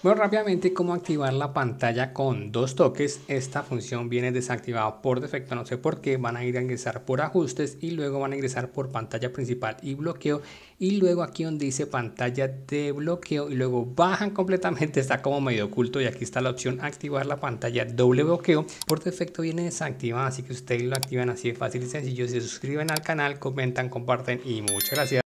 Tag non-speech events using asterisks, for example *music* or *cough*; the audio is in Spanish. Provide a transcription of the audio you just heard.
Bueno, rápidamente, ¿cómo activar la pantalla con dos toques? Esta función viene desactivada por defecto, no sé por qué. Van a ir a ingresar por ajustes y luego van a ingresar por pantalla principal y bloqueo. Y luego aquí donde dice pantalla de bloqueo y luego bajan completamente, *laughs* está como medio oculto y aquí está la opción activar la pantalla doble bloqueo. Por defecto viene desactivada, así que ustedes lo activan así de fácil y sencillo. Se suscriben al canal, comentan, comparten y muchas gracias.